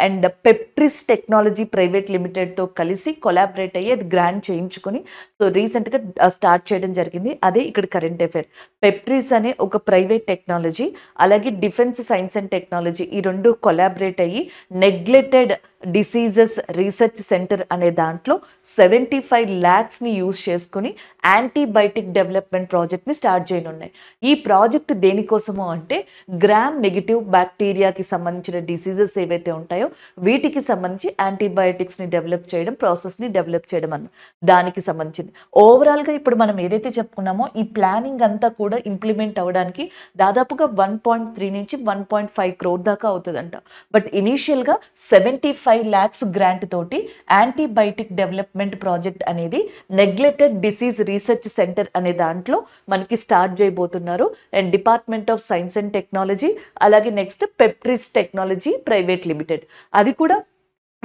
and Peptris technology private లిమిటెడ్తో కలిసి కొలాబరేట్ అయ్యి అది గ్రాంట్ చేయించుకొని సో రీసెంట్గా స్టార్ట్ చేయడం జరిగింది అదే ఇక్కడ కరెంట్ అఫేర్ పెప్ట్రీస్ అనే ఒక ప్రైవేట్ టెక్నాలజీ అలాగే డిఫెన్స్ సైన్స్ అండ్ టెక్నాలజీ ఈ రెండు కొలాబరేట్ అయ్యి నెగ్లెక్టెడ్ డిసీజెస్ రీసెర్చ్ సెంటర్ అనే దాంట్లో సెవెంటీ ఫైవ్ ల్యాక్స్ని యూజ్ చేసుకుని యాంటీబయాటిక్ డెవలప్మెంట్ ప్రాజెక్ట్ని స్టార్ట్ చేయనున్నాయి ఈ ప్రాజెక్ట్ దేనికోసము అంటే గ్రామ్ నెగిటివ్ బ్యాక్టీరియాకి సంబంధించిన డిసీజెస్ ఏవైతే ఉంటాయో వీటికి సంబంధించి యాంటీబయాటిక్స్ని డెవలప్ చేయడం ప్రాసెస్ని డెవలప్ చేయడం అన్న దానికి సంబంధించింది ఓవరాల్గా ఇప్పుడు మనం ఏదైతే చెప్పుకున్నామో ఈ ప్లానింగ్ అంతా కూడా ఇంప్లిమెంట్ అవ్వడానికి దాదాపుగా వన్ పాయింట్ త్రీ నుంచి వన్ పాయింట్ ఫైవ్ క్రోర్ దాకా అవుతుందంట బట్ ఇనీషియల్గా seventy five five lakhs grant తోటి యాంటీబయాటిక్ డెవలప్మెంట్ ప్రాజెక్ట్ అనేది నెగ్లెక్టెడ్ డిసీజ్ రీసెర్చ్ సెంటర్ అనే దాంట్లో మనకి స్టార్ట్ చేయబోతున్నారు and department of science and technology అలాగే next Peptris technology private limited అది కూడా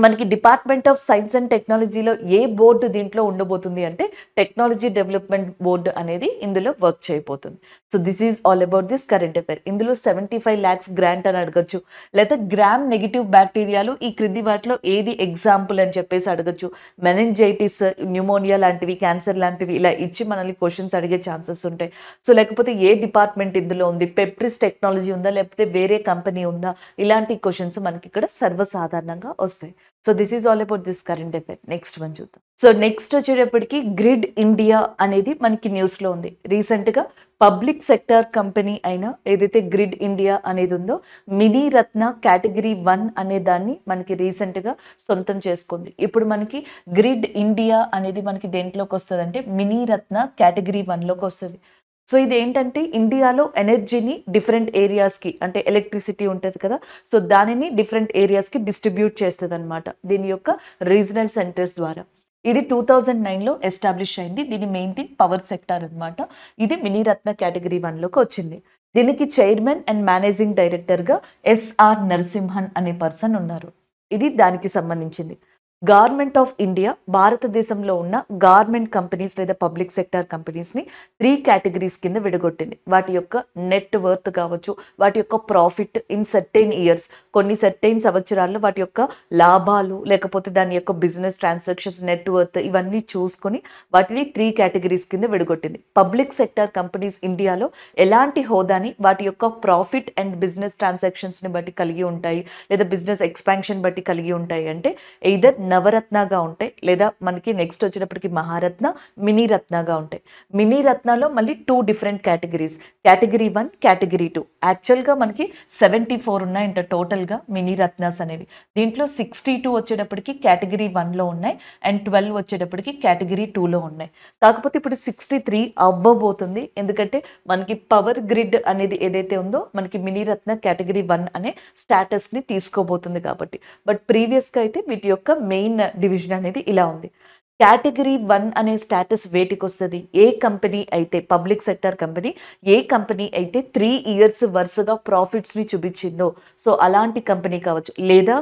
మనకి డిపార్ట్మెంట్ ఆఫ్ సైన్స్ అండ్ టెక్నాలజీలో ఏ బోర్డు దీంట్లో ఉండబోతుంది అంటే టెక్నాలజీ డెవలప్మెంట్ బోర్డు అనేది ఇందులో వర్క్ చేయబోతుంది so this is all about this current affair ఇందులో సెవెంటీ ఫైవ్ ల్యాక్స్ గ్రాంట్ అని అడగచ్చు లేదా గ్రామ్ నెగిటివ్ బ్యాక్టీరియాలు ఈ క్రింది వాటిలో ఏది ఎగ్జాంపుల్ అని చెప్పేసి అడగచ్చు మెనెంజైటిస్ న్యూమోనియా లాంటివి క్యాన్సర్ లాంటివి ఇలా ఇచ్చి మనల్ని క్వశ్చన్స్ అడిగే ఛాన్సెస్ ఉంటాయి సో లేకపోతే ఏ డిపార్ట్మెంట్ ఇందులో ఉంది పెప్రిస్ టెక్నాలజీ ఉందా లేకపోతే వేరే కంపెనీ ఉందా ఇలాంటి క్వశ్చన్స్ మనకి ఇక్కడ సర్వసాధారణంగా వస్తాయి so this is all about this current affair next మనం చూద్దాం సో నెక్స్ట్ వచ్చేటప్పటికి గ్రిడ్ ఇండియా అనేది మనకి న్యూస్లో ఉంది రీసెంట్గా పబ్లిక్ సెక్టార్ కంపెనీ అయిన ఏదైతే గ్రిడ్ ఇండియా అనేది ఉందో మినీ రత్న కేటగిరీ వన్ అనే దాన్ని మనకి రీసెంట్గా సొంతం చేసుకుంది ఇప్పుడు మనకి గ్రిడ్ ఇండియా అనేది మనకి దేంట్లోకి వస్తుంది అంటే మినీ రత్న కేటగిరీ వన్లోకి వస్తుంది సో ఇది ఏంటంటే ఇండియాలో ఎనర్జీని డిఫరెంట్ ఏరియాస్కి అంటే ఎలక్ట్రిసిటీ ఉంటుంది కదా సో దానిని డిఫరెంట్ ఏరియాస్కి డిస్ట్రిబ్యూట్ చేస్తుంది అనమాట దీని యొక్క రీజనల్ సెంటర్స్ ద్వారా ఇది టూ థౌజండ్ నైన్లో ఎస్టాబ్లిష్ అయింది దీని మెయిన్ థింగ్ పవర్ సెక్టార్ అనమాట ఇది మినీరత్న కేటగిరీ వన్లోకి వచ్చింది దీనికి చైర్మన్ అండ్ మేనేజింగ్ డైరెక్టర్గా ఎస్ఆర్ నరసింహన్ అనే పర్సన్ ఉన్నారు ఇది దానికి సంబంధించింది గవర్నమెంట్ ఆఫ్ ఇండియా భారతదేశంలో ఉన్న గవర్నమెంట్ కంపెనీస్ లేదా పబ్లిక్ సెక్టార్ కంపెనీస్ని త్రీ కేటగిరీస్ కింద విడగొట్టింది వాటి యొక్క నెట్ వర్త్ కావచ్చు వాటి యొక్క ప్రాఫిట్ ఇన్ సర్టైన్ ఇయర్స్ కొన్ని సర్టైన్ సంవత్సరాల్లో వాటి యొక్క లాభాలు లేకపోతే దాని యొక్క బిజినెస్ ట్రాన్సాక్షన్స్ నెట్ వర్త్ ఇవన్నీ చూసుకొని వాటిని త్రీ కేటగిరీస్ కింద విడగొట్టింది పబ్లిక్ సెక్టార్ కంపెనీస్ ఇండియాలో ఎలాంటి హోదాని వాటి యొక్క ప్రాఫిట్ అండ్ బిజినెస్ ట్రాన్సాక్షన్స్ని బట్టి కలిగి ఉంటాయి లేదా బిజినెస్ ఎక్స్పాన్షన్ బట్టి కలిగి ఉంటాయి అంటే ఇదర్ నవరత్నగా ఉంటాయి లేదా మనకి నెక్స్ట్ వచ్చేటప్పటికి మహారత్న మినీ రత్నగా ఉంటాయి మినీ రత్నలో మళ్ళీ two different categories category one category two యాక్చువల్గా మనకి సెవెంటీ ఫోర్ ఉన్నాయంట టోటల్గా మినీ రత్నాస్ అనేవి దీంట్లో సిక్స్టీ టూ వచ్చేటప్పటికి కేటగిరీ వన్లో ఉన్నాయి అండ్ ట్వెల్వ్ వచ్చేటప్పటికి కేటగిరీ టూలో ఉన్నాయి కాకపోతే ఇప్పుడు సిక్స్టీ త్రీ అవ్వబోతుంది ఎందుకంటే మనకి పవర్ గ్రిడ్ అనేది ఏదైతే ఉందో మనకి మినీ రత్న కేటగిరీ వన్ అనే స్టాటస్ని తీసుకోబోతుంది కాబట్టి బట్ ప్రీవియస్గా అయితే వీటి యొక్క మెయిన్ డివిజన్ అనేది ఇలా ఉంది కేటగిరీ వన్ అనే స్టాటస్ వేటికి వస్తుంది ఏ కంపెనీ అయితే పబ్లిక్ సెక్టర్ కంపెనీ ఏ కంపెనీ అయితే త్రీ ఇయర్స్ వరుసగా ప్రాఫిట్స్ని చూపించిందో సో అలాంటి కంపెనీ కావచ్చు లేదా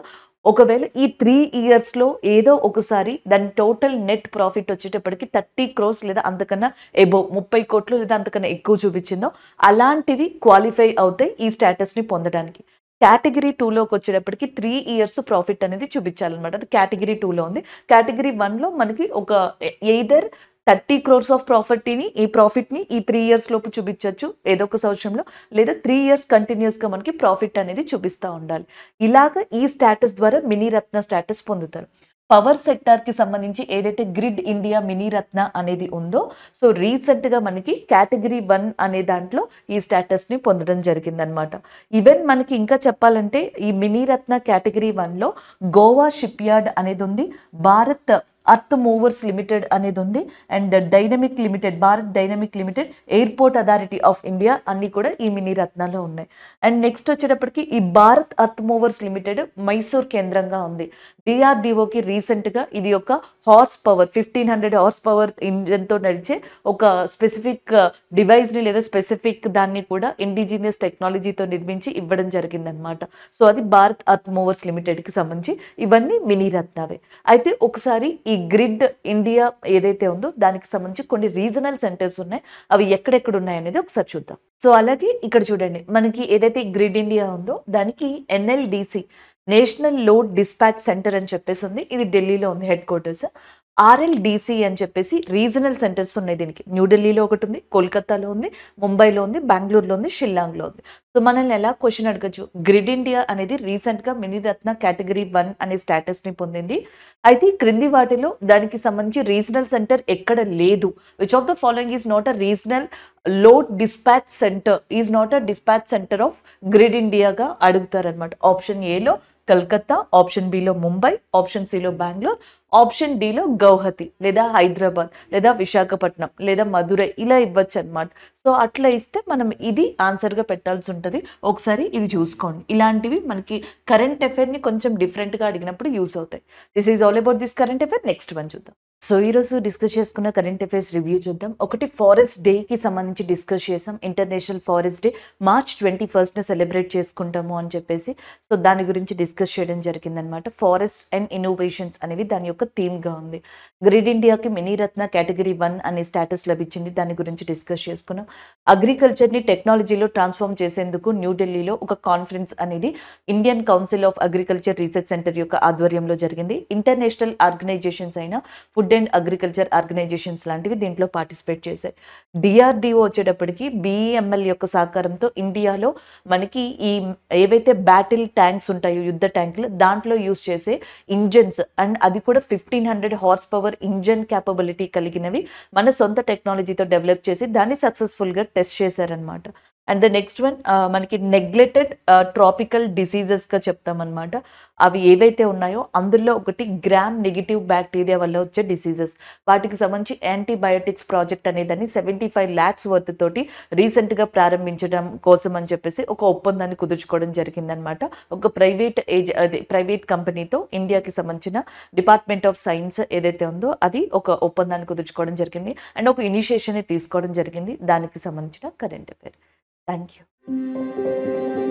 ఒకవేళ ఈ త్రీ ఇయర్స్లో ఏదో ఒకసారి దాని టోటల్ నెట్ ప్రాఫిట్ వచ్చేటప్పటికి థర్టీ క్రోర్స్ లేదా అంతకన్నా ఎబో ముప్పై కోట్లు లేదా అంతకన్నా ఎక్కువ చూపించిందో అలాంటివి క్వాలిఫై అవుతాయి ఈ స్టేటస్ని పొందడానికి కేటగిరీ టూలోకి వచ్చేటప్పటికి త్రీ ఇయర్స్ ప్రాఫిట్ అనేది చూపించాలన్నమాట అది కేటగిరీ టూలో ఉంది కేటగిరీ వన్లో మనకి ఒక ఎయిదర్ థర్టీ క్రోర్స్ ఆఫ్ ప్రాఫిట్ని ఈ ప్రాఫిట్ని ఈ త్రీ ఇయర్స్ లోపు చూపించవచ్చు ఏదో ఒక సంవత్సరంలో లేదా త్రీ ఇయర్స్ కంటిన్యూస్గా మనకి ప్రాఫిట్ అనేది చూపిస్తూ ఉండాలి ఇలాగ ఈ స్టాటస్ ద్వారా మినీ రత్న స్టాటస్ పొందుతారు పవర్ సెక్టార్కి సంబంధించి ఏదైతే గ్రిడ్ ఇండియా మినీ రత్న అనేది ఉందో సో రీసెంట్గా మనకి కేటగిరీ వన్ అనే దాంట్లో ఈ స్టేటస్ని పొందడం జరిగిందనమాట ఈవెన్ మనకి ఇంకా చెప్పాలంటే ఈ మినీ రత్న కేటగిరీ వన్లో గోవా షిప్ యార్డ్ అనేది ఉంది భారత్ అర్త్ మూవర్స్ లిమిటెడ్ అనేది ఉంది and dynamic limited Bharat dynamic limited airport authority of India అన్నీ కూడా ఈ మినీ రత్నాల్లో ఉన్నాయి అండ్ నెక్స్ట్ వచ్చేటప్పటికి ఈ Bharat earth movers limited Mysore కేంద్రంగా ఉంది డిఆర్డిఓకి రీసెంట్గా ఇది ఒక horse power fifteen hundred horse power ఇంజన్తో నడిచే ఒక స్పెసిఫిక్ uh, డివైస్ని లేదా స్పెసిఫిక్ దాన్ని కూడా ఇండిజినియస్ టెక్నాలజీతో నిర్మించి ఇవ్వడం జరిగిందనమాట సో అది భారత్ లిమిటెడ్ లిమిటెడ్కి సంబంధించి ఇవన్నీ మినీ రత్నావే అయితే ఒకసారి ఈ గ్రిడ్ ఇండియా ఏదైతే ఉందో దానికి సంబంధించి కొన్ని రీజనల్ సెంటర్స్ ఉన్నాయి అవి ఎక్కడెక్కడ ఉన్నాయనేది ఒకసారి చూద్దాం సో అలాగే ఇక్కడ చూడండి మనకి ఏదైతే గ్రిడ్ ఇండియా ఉందో దానికి NLDC national load dispatch centre అని చెప్పేసి ఉంది ఇది ఢిల్లీలో ఉంది హెడ్ క్వార్టర్స్ ఆర్ఎల్డిసి అని చెప్పేసి రీజనల్ సెంటర్స్ ఉన్నాయి దీనికి న్యూఢిల్లీలో ఒకటి ఉంది కోల్కతాలో ఉంది ముంబైలో ఉంది బెంగళూరులో ఉంది షిల్లాంగ్లో ఉంది సో మనల్ని ఎలా క్వశ్చన్ అడగచ్చు గ్రిడ్ ఇండియా అనేది రీసెంట్గా మినిరత్న కేటగిరీ వన్ అనే స్టేటస్ని పొందింది అయితే క్రింది వాటిలో దానికి సంబంధించి రీజనల్ సెంటర్ ఎక్కడ లేదు which of the following is not a regional load dispatch centre is not a dispatch centre of grid ఇండియాగా అడుగుతారనమాట ఆప్షన్ ఏలో కల్కత్తా ఆప్షన్ బిలో ముంబై ఆప్షన్ సిలో బెంగళూరు ఆప్షన్ డిలో గౌహతి లేదా హైదరాబాద్ లేదా విశాఖపట్నం లేదా మధురై ఇలా ఇవ్వచ్చు అనమాట సో అట్లా ఇస్తే మనం ఇది ఆన్సర్గా పెట్టాల్సి ఉంటుంది ఒకసారి ఇది చూసుకోండి ఇలాంటివి మనకి కరెంట్ అఫేర్ని కొంచెం డిఫరెంట్గా అడిగినప్పుడు యూస్ అవుతాయి this is all about this current affair next one చూద్దాం సో ఈరోజు డిస్కస్ చేసుకున్న కరెంట్ అఫైర్స్ రివ్యూ చూద్దాం ఒకటి ఫారెస్ట్ డేకి సంబంధించి డిస్కస్ చేసాం international forest day March twenty ఫస్ట్న సెలబ్రేట్ చేసుకుంటాము అని చెప్పేసి సో దాని గురించి డిస్కస్ చేయడం జరిగిందనమాట ఫారెస్ట్ అండ్ ఇన్నోవేషన్స్ అనేవి దాని యొక్క థీమ్గా ఉంది గ్రిడ్ ఇండియాకి మినీ రత్న కేటగిరీ వన్ అనే స్టాటస్ లభించింది దాని గురించి డిస్కస్ చేసుకున్నాం అగ్రికల్చర్ని టెక్నాలజీలో ట్రాన్స్ఫార్మ్ చేసేందుకు న్యూఢిల్లీలో ఒక కాన్ఫరెన్స్ అనేది Indian council of agriculture research centre యొక్క ఆధ్వర్యంలో జరిగింది ఇంటర్నేషనల్ ఆర్గనైజేషన్స్ అయిన food food and agriculture organisations లాంటివి దీంట్లో పార్టిసిపేట్ చేశాయి డిఆర్డిఓ వచ్చేటప్పటికి బిఈఎంఎల్ e యొక్క సహకారంతో ఇండియాలో మనకి ఈ ఏవైతే బ్యాటిల్ ట్యాంక్స్ ఉంటాయో యుద్ధ ట్యాంకులు దాంట్లో యూస్ చేసే ఇంజన్స్ అండ్ అది కూడా fifteen hundred horse power engine capability కలిగినవి మన సొంత టెక్నాలజీతో డెవలప్ చేసి దాన్ని సక్సెస్ఫుల్గా టెస్ట్ చేశారనమాట అండ్ ద నెక్స్ట్ వన్ మనకి నెగ్లెక్టెడ్ ట్రాపికల్ డిసీజెస్గా చెప్తామన్నమాట అవి ఏవైతే ఉన్నాయో అందులో ఒకటి గ్రామ్ నెగిటివ్ బ్యాక్టీరియా వల్ల వచ్చే డిసీజెస్ వాటికి సంబంధించి యాంటీబయోటిక్స్ ప్రాజెక్ట్ అనేదాన్ని సెవెంటీ ఫైవ్ ల్యాక్స్ వర్త్ తోటి రీసెంట్గా ప్రారంభించడం కోసం అని చెప్పేసి ఒక ఒప్పందాన్ని కుదుర్చుకోవడం జరిగిందనమాట ఒక ప్రైవేట్ ఏజ్ అదే ప్రైవేట్ కంపెనీతో ఇండియాకి సంబంధించిన డిపార్ట్మెంట్ ఆఫ్ సైన్స్ ఏదైతే ఉందో అది ఒక ఒప్పందాన్ని కుదుర్చుకోవడం జరిగింది అండ్ ఒక ఇనిషియేషన్ తీసుకోవడం జరిగింది దానికి సంబంధించిన కరెంట్ అఫేర్ Thank you.